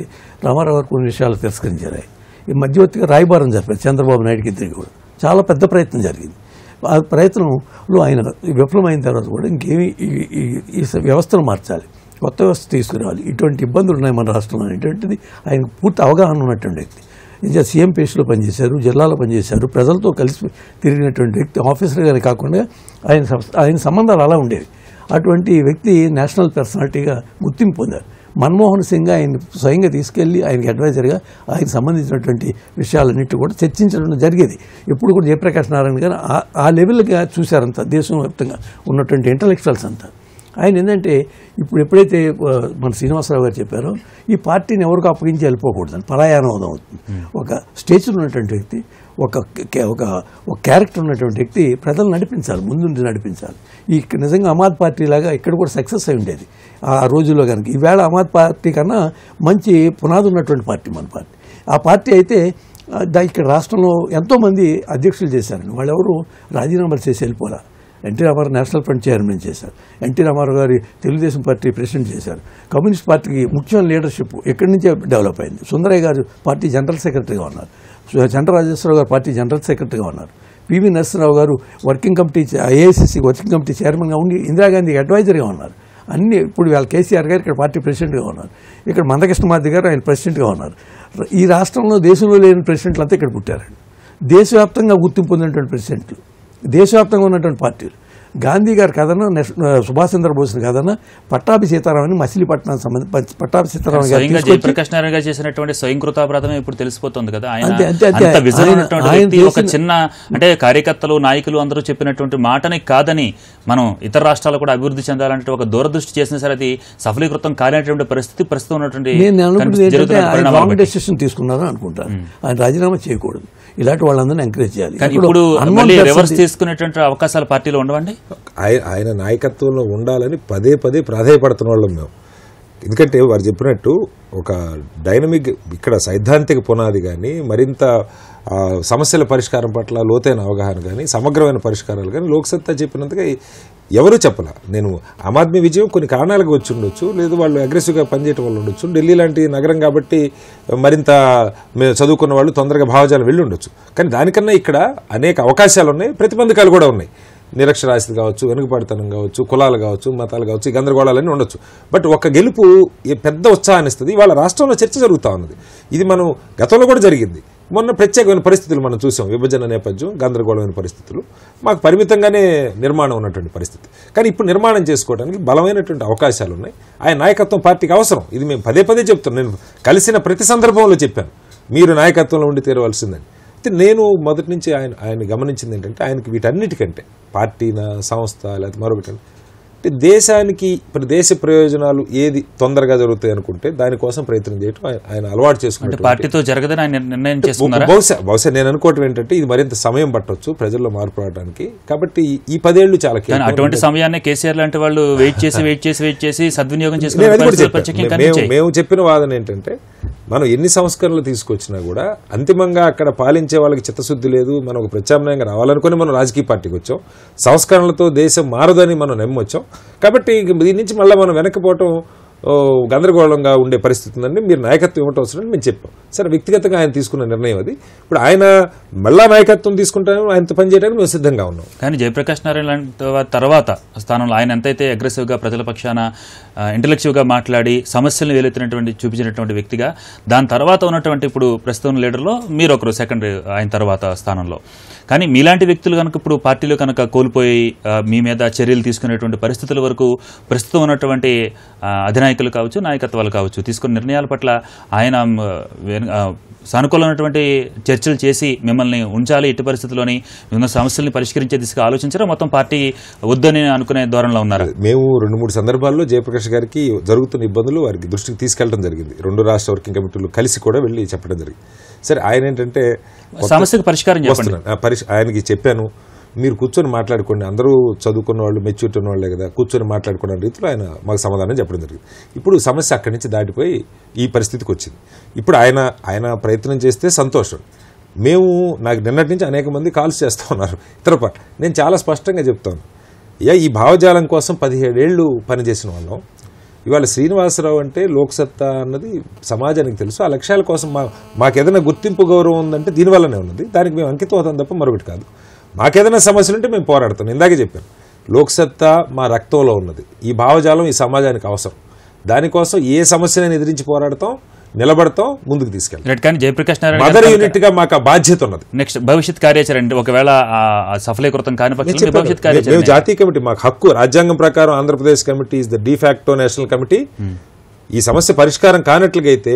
రామారావు గారు కొన్ని విషయాలు తిరస్కరించారు ఈ మధ్యవర్తిగా రాయబారం జరిపారు చంద్రబాబు నాయుడుకి తిరిగి కూడా చాలా పెద్ద ప్రయత్నం జరిగింది ఆ ప్రయత్నంలో ఆయన విఫలమైన తర్వాత కూడా ఇంకేమి ఈ వ్యవస్థను మార్చాలి కొత్త వ్యవస్థ తీసుకురావాలి ఇటువంటి ఇబ్బందులు ఉన్నాయి మన రాష్ట్రంలో అనేటువంటిది ఆయనకు పూర్తి అవగాహన ఉన్నటువంటి వ్యక్తి ఇంకా సీఎం పేస్లో పనిచేశారు జిల్లాలో పనిచేశారు ప్రజలతో కలిసి తిరిగినటువంటి వ్యక్తి ఆఫీసర్గానే కాకుండా ఆయన ఆయన సంబంధాలు అలా ఉండేవి అటువంటి వ్యక్తి నేషనల్ పర్సనాలిటీగా గుర్తింపు పొందారు మన్మోహన్ సింగ్ ఆయన స్వయంగా తీసుకెళ్ళి ఆయనకి అడ్వైజర్గా ఆయనకు సంబంధించినటువంటి విషయాలన్నింటి కూడా చర్చించడం జరిగేది ఎప్పుడు కూడా జయప్రకాష్ నారాయణ గారు ఆ లెవెల్గా చూశారంతా దేశవ్యాప్తంగా ఉన్నటువంటి ఇంటలెక్చువల్స్ అంతా ఆయన ఏంటంటే ఇప్పుడు ఎప్పుడైతే మన శ్రీనివాసరావు గారు చెప్పారో ఈ పార్టీని ఎవరికి అప్పగించి అని పలాయానం అవుతుంది ఒక స్టేజ్లో ఉన్నటువంటి వ్యక్తి ఒక ఒక ఒక క్యారెక్టర్ ఉన్నటువంటి వ్యక్తి ప్రజలు నడిపించాలి ముందుండి నడిపించాలి ఈ నిజంగా అమాద్ పార్టీ లాగా ఇక్కడ కూడా సక్సెస్ అయి ఉండేది ఆ రోజుల్లో కనుక ఈవేళ అమాద్ పార్టీ కన్నా మంచి పునాది ఉన్నటువంటి పార్టీ మన పార్టీ ఆ పార్టీ అయితే ఇక్కడ రాష్ట్రంలో ఎంతోమంది అధ్యక్షులు చేశారండి ఎవరు రాజీనామాలు చేసి వెళ్ళిపోరా NT Ramarao national front chairman చేశారు ఎన్టీ రామారావు గారి తెలుగుదేశం పార్టీ ప్రెసిడెంట్ చేశారు కమ్యూనిస్ట్ పార్టీకి ముఖ్యమైన లీడర్షిప్ ఎక్కడి నుంచే డెవలప్ అయింది సుందరయ్య గారు పార్టీ జనరల్ సెక్రటరీగా ఉన్నారు చంద్ర రాజేశ్వరరావు గారు పార్టీ జనరల్ సెక్రటరీగా ఉన్నారు పివి నరసింహరావు గారు వర్కింగ్ కమిటీ ఐఏసీసీ వర్కింగ్ కమిటీ చైర్మన్గా ఉండి ఇందిరాగాంధీకి అడ్వైజర్గా ఉన్నారు అన్ని ఇప్పుడు వాళ్ళ కేసీఆర్ గారు ఇక్కడ పార్టీ ప్రెసిడెంట్గా ఉన్నారు ఇక్కడ మందకృష్ణమాధి గారు ఆయన ప్రెసిడెంట్గా ఉన్నారు ఈ రాష్ట్రంలో దేశంలో లేని ప్రెసిడెంట్లు అంతా ఇక్కడ పుట్టారండి దేశవ్యాప్తంగా గుర్తింపు పొందినటువంటి ప్రెసిడెంట్లు దేశవ్యాప్తంగా ఉన్నటువంటి పార్టీలు గాంధీ గారి కథను సుభాష్ చంద్రబోస్ కథను పట్టాభి సీతారామని మసిలీపట్నం సంబంధి పట్టాభి సీతారామన్ గారు జయప్రకాష్ నారాయణ గారు చేసినటువంటి స్వయంకృతాపరాధం ఇప్పుడు తెలిసిపోతుంది కదా ఒక చిన్న అంటే కార్యకర్తలు నాయకులు అందరూ చెప్పినటువంటి మాటని కాదని మనం ఇతర రాష్ట్రాలు కూడా అభివృద్ధి చెందాలంటే ఒక దూరదృష్టి చేసిన సరే అది సఫలీకృతం కాలేటువంటి పరిస్థితి ప్రస్తుతం ఉన్నటువంటి నేను అనుకుంటున్నాను అనుకుంటాను ఆయన రాజీనామా చేయకూడదు ఇలాంటి వాళ్ళందరినీ ఎంకరేజ్ చేయాలి తీసుకునేటువంటి అవకాశాలు పార్టీలో ఉండవండి ఆయన నాయకత్వంలో ఉండాలని పదే పదే ప్రాధాయపడుతున్న వాళ్ళం మేము ఎందుకంటే వారు చెప్పినట్టు ఒక డైనమిక్ ఇక్కడ సైద్ధాంతిక పునాది కానీ మరింత సమస్యల పరిష్కారం పట్ల లోతైన అవగాహన కానీ సమగ్రమైన పరిష్కారాలు కానీ లోక్సత్తా చెప్పినంతగా ఎవరు చెప్పలే నేను ఆమ్ ఆద్మీ విజయం కొన్ని కారణాలకు వచ్చి ఉండొచ్చు లేదు వాళ్ళు అగ్రెసివ్గా పనిచేయటం వాళ్ళు ఉండొచ్చు ఢిల్లీ లాంటి నగరం కాబట్టి మరింత చదువుకున్న వాళ్ళు తొందరగా భావజాలం వెళ్ళి ఉండొచ్చు కానీ దానికన్నా ఇక్కడ అనేక అవకాశాలు ఉన్నాయి ప్రతిబంధకాలు కూడా ఉన్నాయి నిరక్షరాస్తి కావచ్చు వెనుకపడితనం కావచ్చు కులాలు కావచ్చు మతాలు కావచ్చు గందరగోళాలన్నీ ఉండొచ్చు బట్ ఒక గెలుపు పెద్ద ఉత్సాహాన్ని ఇస్తుంది వాళ్ళ రాష్ట్రంలో చర్చ జరుగుతూ ఉన్నది ఇది మనం గతంలో కూడా జరిగింది మొన్న ప్రత్యేకమైన పరిస్థితులు మనం చూసాం విభజన నేపథ్యం గందరగోళమైన పరిస్థితులు మాకు పరిమితంగానే నిర్మాణం ఉన్నటువంటి పరిస్థితి కానీ ఇప్పుడు నిర్మాణం చేసుకోవడానికి బలమైనటువంటి అవకాశాలు ఉన్నాయి ఆయన నాయకత్వం పార్టీకి అవసరం ఇది మేము పదే పదే చెప్తున్నాం నేను కలిసిన ప్రతి సందర్భంలో చెప్పాను మీరు నాయకత్వంలో ఉండి తీరవలసిందని నేను మొదటి నుంచి ఆయన ఆయన గమనించింది ఏంటంటే ఆయనకి వీటన్నిటికంటే పార్టీనా సంస్థ లేకపోతే మరొకటి అంటే దేశానికి దేశ ప్రయోజనాలు ఏది తొందరగా జరుగుతాయి అనుకుంటే దానికోసం ప్రయత్నం చేయటం ఆయన అలవాటు చేసుకుంటే పార్టీతో జరగదని ఆయన నిర్ణయం చేసుకున్నారు బహుశా బహుశా నేను అనుకోవటం ఏంటంటే ఇది మరింత సమయం పట్టొచ్చు ప్రజల్లో మార్పు రావడానికి కాబట్టి ఈ పదేళ్లు చాలా అటువంటి సమయాన్ని కేసీఆర్ లాంటి వాళ్ళు వెయిట్ చేసి వెయిట్ చేసి వెయిట్ చేసి సద్వినియోగం చేసుకున్నారు మేము చెప్పిన వాదన ఏంటంటే మనం ఎన్ని సంస్కరణలు తీసుకొచ్చినా కూడా అంతిమంగా అక్కడ పాలించే వాళ్ళకి చిత్తశుద్ధి లేదు మనం ఒక ప్రత్యామ్నాయంగా రావాలనుకుని మనం రాజకీయ పార్టీకి వచ్చాం సంస్కరణలతో దేశం మారదని మనం నమ్మొచ్చాం కాబట్టి దీని నుంచి మళ్ళీ మనం వెనకపోవటం గందరగోళంగా ఉండే పరిస్థితి ఉందని మీరు నాయకత్వం ఇవ్వటం అవసరం మేము చెప్పాం సరే వ్యక్తిగతంగా ఆయన తీసుకున్న నిర్ణయం అది ఇప్పుడు ఆయన మళ్ళా నాయకత్వం తీసుకుంటాను ఆయనతో పనిచేయడానికి మేము సిద్ధంగా ఉన్నాం కానీ జయప్రకాష్ నారాయణ తర్వాత స్థానంలో ఆయన ఎంతైతే అగ్రెసివ్గా ప్రజల పక్షాన ఇంటలెక్చువల్గా మాట్లాడి సమస్యలను వేలెత్తినటువంటి చూపించినటువంటి వ్యక్తిగా దాని తర్వాత ఉన్నటువంటి ఇప్పుడు ప్రస్తుతం లీడర్లో మీరు ఒకరు సెకండరీ ఆయన తర్వాత స్థానంలో కానీ మీలాంటి వ్యక్తులు కనుక ఇప్పుడు పార్టీలో కనుక కోల్పోయి మీ మీద చర్యలు తీసుకునేటువంటి పరిస్థితుల వరకు ప్రస్తుతం ఉన్నటువంటి అధినాయకులు కావచ్చు నాయకత్వాలు కావచ్చు తీసుకున్న నిర్ణయాల పట్ల ఆయన సానుకూలమైనటువంటి చర్చలు చేసి మిమ్మల్ని ఉంచాలి ఎట్టి పరిస్థితుల్లోని ఉన్న సమస్యల్ని పరిష్కరించే దిశగా ఆలోచించారా మొత్తం పార్టీ వద్దని అనుకునే ధోరణిలో ఉన్నారు మేము రెండు మూడు సందర్భాల్లో జయప్రకాష్ గారికి జరుగుతున్న ఇబ్బందులు వారికి దృష్టికి తీసుకెళ్లడం జరిగింది రెండు రాష్ట్ర వర్కింగ్ కమిటీలు కలిసి కూడా వెళ్ళి చెప్పడం జరిగింది సరే ఆయన ఏంటంటే సమస్యకు పరిష్కారం చేస్తున్నారు పరిష్ ఆయనకి చెప్పాను మీరు కూర్చొని మాట్లాడుకోండి అందరూ చదువుకున్న వాళ్ళు మెచ్యూరిటీ ఉన్న వాళ్ళే కదా కూర్చొని మాట్లాడుకున్న రీతిలో ఆయన మాకు సమాధానం చెప్పడం జరిగింది ఇప్పుడు సమస్య అక్కడి నుంచి దాటిపోయి ఈ పరిస్థితికి వచ్చింది ఇప్పుడు ఆయన ఆయన ప్రయత్నం చేస్తే సంతోషం మేము నాకు నిన్నటి నుంచి అనేక మంది కాల్స్ చేస్తూ ఉన్నారు ఇతర నేను చాలా స్పష్టంగా చెప్తాను ఇక ఈ భావజాలం కోసం పదిహేడేళ్ళు పనిచేసిన వాళ్ళం ఇవాళ శ్రీనివాసరావు అంటే లోక్సత్తా అన్నది సమాజానికి తెలుసు ఆ లక్ష్యాల కోసం మా మాకేదైనా గుర్తింపు గౌరవం ఉందంటే దీనివల్లనే ఉన్నది దానికి మేము అంకితం అవుతాం తప్ప మరొకటి కాదు మాకేదైనా సమస్యలు ఉంటే మేము పోరాడతాం ఇందాకే చెప్పాను లోక్సత్తా మా రక్తంలో ఉన్నది ఈ భావజాలం ఈ సమాజానికి అవసరం దానికోసం ఏ సమస్యనైనా ఎదిరించి పోరాడతాం నిలబడతాం ముందుకు తీసుకెళ్ళి కానీ జయప్రకాష్ నారాయణ యూనిట్ గా మాకు బాధ్యత ఉన్నది నెక్స్ట్ భవిష్యత్ కార్యాచరణ ఒకవేళ సఫలీకృతం కానీ భవిష్యత్ కార్యాచరణ జాతీయ కమిటీ మాకు హక్కు రాజ్యాంగం ప్రకారం Andhra Pradesh committee is the de facto national committee ఈ సమస్య పరిష్కారం కానట్లుగైతే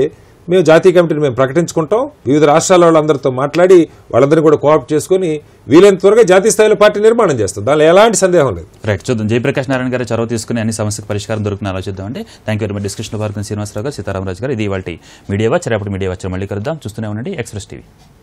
మేము జాతీయ కమిటీని మేము ప్రకటించుకుంటాం వివిధ రాష్ట్రాల వాళ్ళందరితో మాట్లాడి వాళ్ళందరినీ కూడా కోఆప్ చేసుకుని వీలైనంత త్వరగా జాతీయ స్థాయిలో పార్టీ నిర్మాణం చేస్తాం దానిలో ఎలాంటి సందేహం లేదు రైట్ చూద్దాం జయప్రకాష్ నారాయణ గారు చొరవ తీసుకుని అన్ని సమస్యకు పరిష్కారం దొరుకుని ఆలోచిద్దామండి thank you very much discussion భారతం శ్రీనివాసరావు గారు సీతారామరాజు గారు ఇది వాళ్ళ మీడియా వచ్చి రేపటి మీడియా వాచ్ మళ్ళీ కలుద్దాం చూస్తూనే ఉండండి ఎక్స్ప్రెస్ టీవీ